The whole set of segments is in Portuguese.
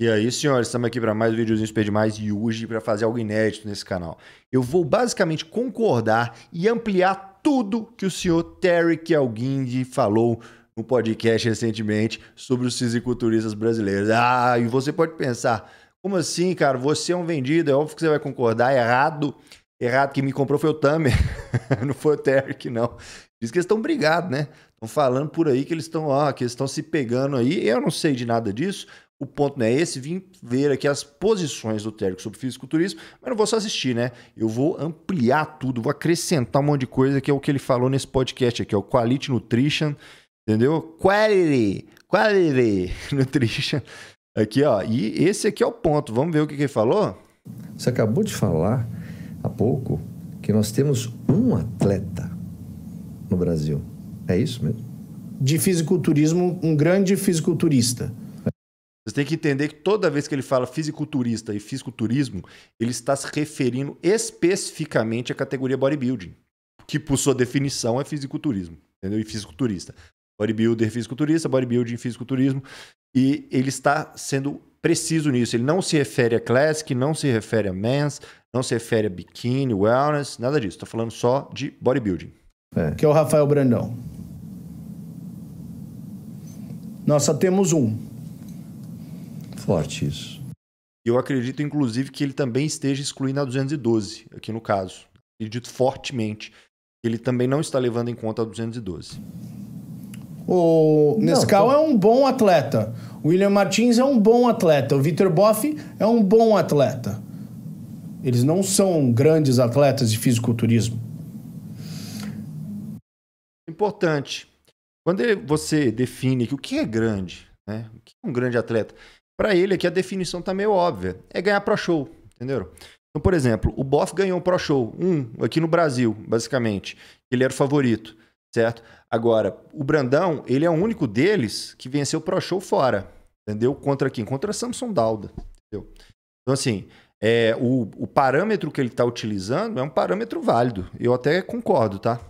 E aí, senhores, estamos aqui para mais um videozinho Super Demais e hoje para fazer algo inédito nesse canal. Eu vou basicamente concordar e ampliar tudo que o senhor Terry Alguindi falou no podcast recentemente sobre os fisiculturistas brasileiros. Ah, e você pode pensar, como assim, cara? Você é um vendido, é óbvio que você vai concordar, é errado. Errado, quem me comprou foi o Tamer, não foi o Terry, não. Diz que eles estão brigados, né? Estão falando por aí que eles estão, ó, que eles estão se pegando aí. Eu não sei de nada disso, o ponto não né, é esse, vim ver aqui as posições do Térico sobre fisiculturismo, mas não vou só assistir, né? Eu vou ampliar tudo, vou acrescentar um monte de coisa que é o que ele falou nesse podcast aqui, é o Quality Nutrition, entendeu? Quality, Quality Nutrition. Aqui, ó, e esse aqui é o ponto. Vamos ver o que, que ele falou? Você acabou de falar há pouco que nós temos um atleta no Brasil. É isso mesmo? De fisiculturismo, um grande fisiculturista você tem que entender que toda vez que ele fala fisiculturista e fisiculturismo, ele está se referindo especificamente à categoria bodybuilding, que por sua definição é fisiculturismo, entendeu? E fisiculturista. Bodybuilder, fisiculturista, bodybuilding, fisiculturismo. E ele está sendo preciso nisso. Ele não se refere a classic, não se refere a men's, não se refere a biquíni, wellness, nada disso. Estou falando só de bodybuilding. É. Que é o Rafael Brandão. Nós só temos um forte isso. Eu acredito, inclusive, que ele também esteja excluindo a 212, aqui no caso. Acredito fortemente. que Ele também não está levando em conta a 212. O Nescau então- é um bom atleta. O William Martins é um bom atleta. O Vitor Boff é um bom atleta. Eles não são grandes atletas de fisiculturismo. Importante. Quando você define que o que é grande, né? o que é um grande atleta, para ele aqui a definição tá meio óbvia. É ganhar pro show, entenderam? Então, por exemplo, o Boff ganhou um pro show, um aqui no Brasil, basicamente. Ele era o favorito, certo? Agora, o Brandão, ele é o único deles que venceu o pro show fora, entendeu? Contra quem? Contra Samson Dauda, entendeu? Então, assim, é, o, o parâmetro que ele está utilizando é um parâmetro válido. Eu até concordo, tá?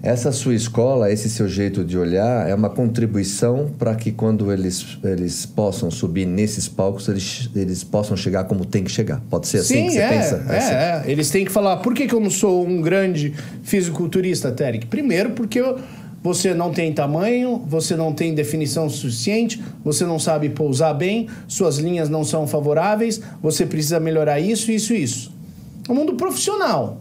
Essa sua escola, esse seu jeito de olhar, é uma contribuição para que quando eles, eles possam subir nesses palcos, eles, eles possam chegar como tem que chegar. Pode ser assim Sim, assim que você é, pensa? É, é, eles têm que falar, por que, que eu não sou um grande fisiculturista, Terek? Primeiro, porque eu, você não tem tamanho, você não tem definição suficiente, você não sabe pousar bem, suas linhas não são favoráveis, você precisa melhorar isso, isso, isso. O é mundo profissional.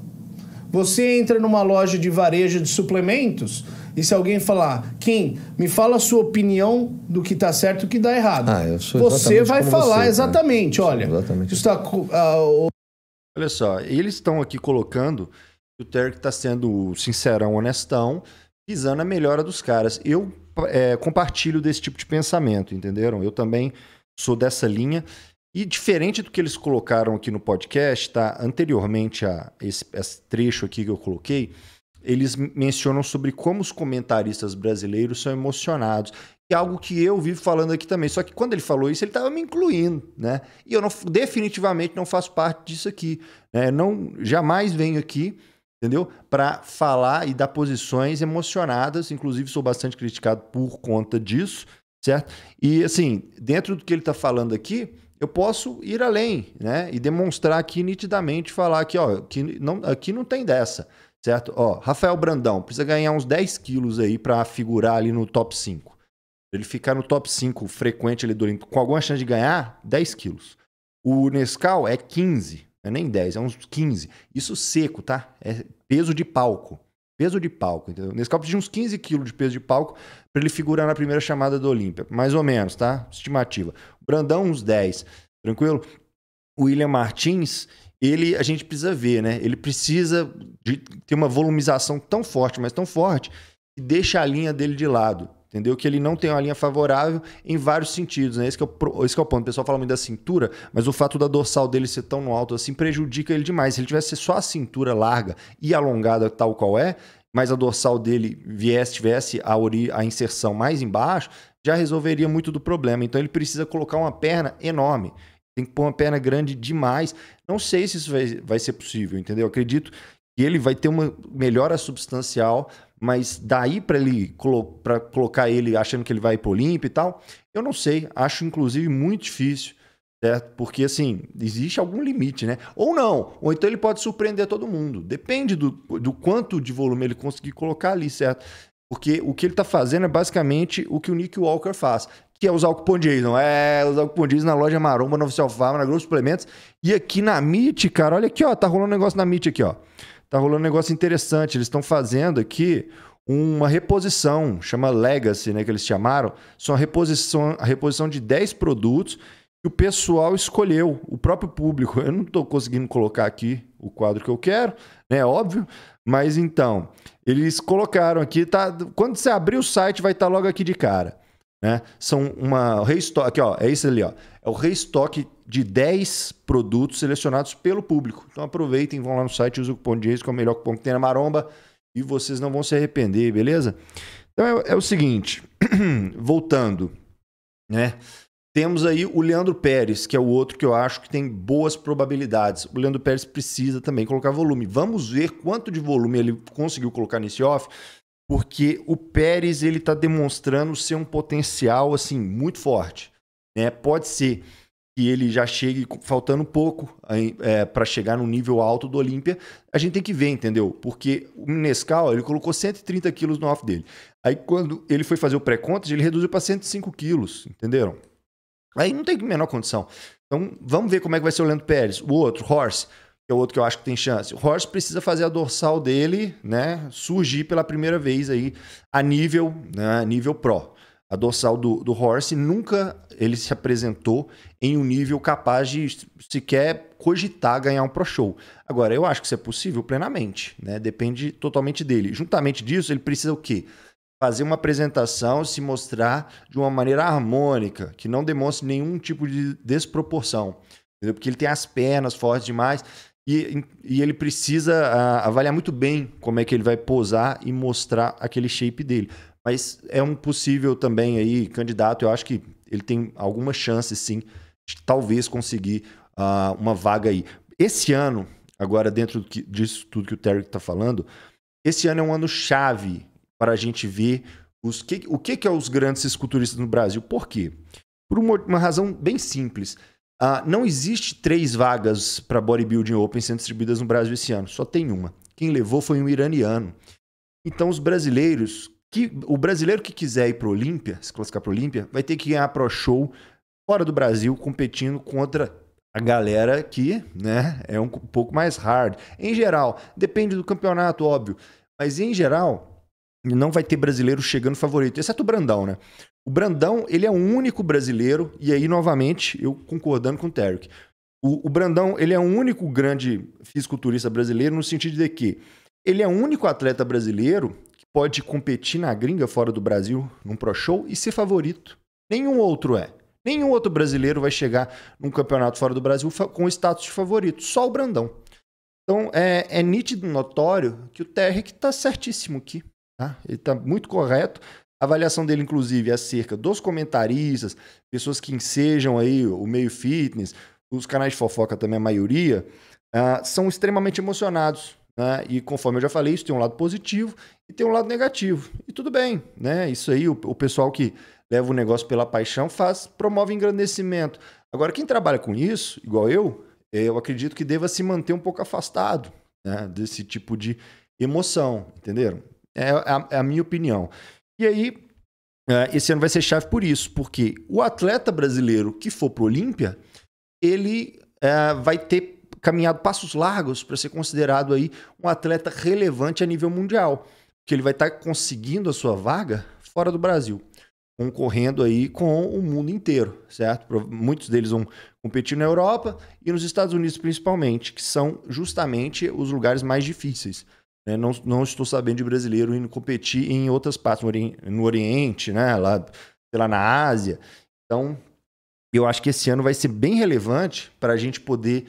Você entra numa loja de varejo de suplementos e se alguém falar, Kim, me fala a sua opinião do que está certo e o que está errado. Ah, você vai falar você, exatamente, olha. Exatamente. Assim. Ah, olha só, eles estão aqui colocando que o Terry está sendo sincerão, honestão, pisando a melhora dos caras. Eu é, compartilho desse tipo de pensamento, entenderam? Eu também sou dessa linha. E diferente do que eles colocaram aqui no podcast, tá? Anteriormente a esse, esse trecho aqui que eu coloquei, eles mencionam sobre como os comentaristas brasileiros são emocionados. Que é algo que eu vivo falando aqui também. Só que quando ele falou isso, ele estava me incluindo, né? E eu não, definitivamente não faço parte disso aqui. Né? Não, jamais venho aqui, entendeu? Para falar e dar posições emocionadas. Inclusive, sou bastante criticado por conta disso, certo? E, assim, dentro do que ele está falando aqui, eu posso ir além, né? E demonstrar aqui nitidamente, falar que, ó, que não, aqui não tem dessa, certo? Ó, Rafael Brandão precisa ganhar uns 10 quilos aí para figurar ali no top 5. Ele ficar no top 5 frequente ali do Olímpico, com alguma chance de ganhar, 10 quilos. O Nescau é 15, é nem 10, é uns 15. Isso seco, tá? É peso de palco. Peso de palco, entendeu? Nesse copo de uns 15 quilos de peso de palco para ele figurar na primeira chamada do Olímpia. Mais ou menos, tá? Estimativa. Brandão, uns 10. Tranquilo? O William Martins, ele a gente precisa ver, né? Ele precisa de ter uma volumização tão forte, mas tão forte, que deixa a linha dele de lado entendeu? Que ele não tem uma linha favorável em vários sentidos, né? Esse que, é o, esse que é o ponto. O pessoal fala muito da cintura, mas o fato da dorsal dele ser tão no alto assim prejudica ele demais. Se ele tivesse só a cintura larga e alongada tal qual é, mas a dorsal dele viesse, tivesse a, ori, a inserção mais embaixo, já resolveria muito do problema. Então ele precisa colocar uma perna enorme. Tem que pôr uma perna grande demais. Não sei se isso vai, vai ser possível, entendeu? Acredito ele vai ter uma melhora substancial, mas daí para ele para colocar ele achando que ele vai pro Olimpo e tal, eu não sei, acho inclusive muito difícil, certo? Porque assim, existe algum limite, né? Ou não, ou então ele pode surpreender todo mundo. Depende do, do quanto de volume ele conseguir colocar ali, certo? Porque o que ele está fazendo é basicamente o que o Nick Walker faz, que é usar o cupom Jason. É? é, usar o cupom Jason na loja Maromba, no Oficial Farm, na Grosso Suplementos. E aqui na MIT, cara, olha aqui, ó, tá rolando um negócio na MIT aqui, ó tá rolando um negócio interessante. Eles estão fazendo aqui uma reposição, chama Legacy, né, que eles chamaram. São a reposição, a reposição de 10 produtos que o pessoal escolheu, o próprio público. Eu não estou conseguindo colocar aqui o quadro que eu quero, né? Óbvio. Mas então, eles colocaram aqui, tá? Quando você abrir o site, vai estar tá logo aqui de cara. Né? São uma restock, aqui ó, é isso ali, ó. É o restock de 10 produtos selecionados pelo público. Então aproveitem, vão lá no site, usem o cupom de Reis, que é o melhor cupom que tem na Maromba, e vocês não vão se arrepender, beleza? Então é, é o seguinte, voltando, né? Temos aí o Leandro Pérez, que é o outro que eu acho que tem boas probabilidades. O Leandro Pérez precisa também colocar volume. Vamos ver quanto de volume ele conseguiu colocar nesse off, porque o Pérez ele está demonstrando ser um potencial assim muito forte. Né? Pode ser que ele já chegue faltando pouco é, para chegar no nível alto do Olímpia, a gente tem que ver, entendeu? Porque o Nescau, ele colocou 130 quilos no off dele. Aí quando ele foi fazer o pré-contas, ele reduziu para 105 quilos, entenderam? Aí não tem a menor condição. Então vamos ver como é que vai ser o Leandro Pérez. O outro, Horse, que é o outro que eu acho que tem chance. O Horse precisa fazer a dorsal dele, né, surgir pela primeira vez aí a nível, né, nível pro. A dorsal do, do Horse nunca ele se apresentou em um nível capaz de sequer cogitar ganhar um Pro Show. Agora, eu acho que isso é possível plenamente, né? Depende totalmente dele. Juntamente disso, ele precisa o quê? Fazer uma apresentação, se mostrar de uma maneira harmônica, que não demonstre nenhum tipo de desproporção. Entendeu? Porque ele tem as pernas fortes demais. E, e, ele precisa uh, avaliar muito bem como é que ele vai posar e mostrar aquele shape dele. Mas é um possível também aí candidato. Eu acho que ele tem alguma chance, sim, de talvez conseguir uh, uma vaga aí. Esse ano, agora dentro que, disso tudo que o Terry está falando, esse ano é um ano chave para a gente ver os que, o que, que é os grandes esculturistas no Brasil. Por quê? Por uma, uma razão bem simples. Uh, não existe três vagas para bodybuilding open sendo distribuídas no Brasil esse ano, só tem uma. Quem levou foi um iraniano. Então os brasileiros que o brasileiro que quiser ir para o Olímpia, se classificar para o Olímpia, vai ter que ganhar pro show fora do Brasil, competindo contra a galera que né, é um pouco mais hard. Em geral, depende do campeonato, óbvio, mas em geral, não vai ter brasileiro chegando favorito, exceto o Brandão, né? O Brandão, ele é o único brasileiro, e aí, novamente, eu concordando com o Tarek. O, o Brandão, ele é o único grande fisiculturista brasileiro no sentido de que ele é o único atleta brasileiro pode competir na gringa fora do Brasil, num pro show, e ser favorito. Nenhum outro é. Nenhum outro brasileiro vai chegar num campeonato fora do Brasil com status de favorito, só o Brandão. Então é, é nítido, notório, que o Terrick está certíssimo aqui. Tá? Ele está muito correto. A avaliação dele, inclusive, é acerca dos comentaristas, pessoas que ensejam aí o meio fitness, os canais de fofoca também, a maioria, uh, são extremamente emocionados né? E conforme eu já falei, isso tem um lado positivo e tem um lado negativo. E tudo bem, né? Isso aí, o, o pessoal que leva o negócio pela paixão faz, promove engrandecimento. Agora, quem trabalha com isso, igual eu, eh, eu acredito que deva se manter um pouco afastado né? desse tipo de emoção, entenderam? É, é a, é a minha opinião. E aí, é, esse ano vai ser chave por isso, porque o atleta brasileiro que for para o Olímpia, ele é, vai ter caminhado passos largos para ser considerado aí um atleta relevante a nível mundial, que ele vai estar tá conseguindo a sua vaga fora do Brasil, concorrendo aí com o mundo inteiro, certo? Muitos deles vão competir na Europa e nos Estados Unidos principalmente, que são justamente os lugares mais difíceis. Né? Não, não estou sabendo de brasileiro indo competir em outras partes, no, Oriente, né? lá, sei lá, na Ásia. Então, eu acho que esse ano vai ser bem relevante para a gente poder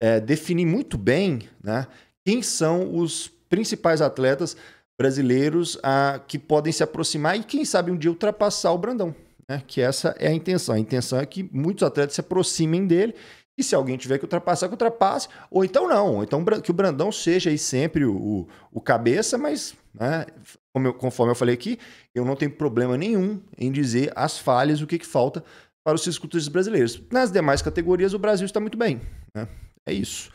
é, definir muito bem né, quem são os principais atletas brasileiros a, que podem se aproximar e, quem sabe, um dia ultrapassar o Brandão. Né? Que essa é a intenção. A intenção é que muitos atletas se aproximem dele e se alguém tiver que ultrapassar, que ultrapasse. Ou então não, ou então que o Brandão seja aí sempre o, o, o cabeça, mas né, eu, conforme eu falei aqui, eu não tenho problema nenhum em dizer as falhas, o que, que falta para os circuitos brasileiros. Nas demais categorias, o Brasil está muito bem. Né? É isso.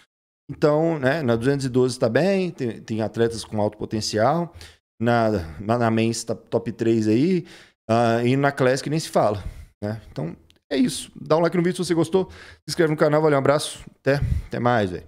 Então, né, na 212 está bem, tem, tem, atletas com alto potencial. Na, na, na Men's está top 3 aí. Uh, e na Classic nem se fala. Né? Então, é isso. Dá um like no vídeo se você gostou. Se inscreve no canal. Valeu, um abraço. Até, até mais, velho.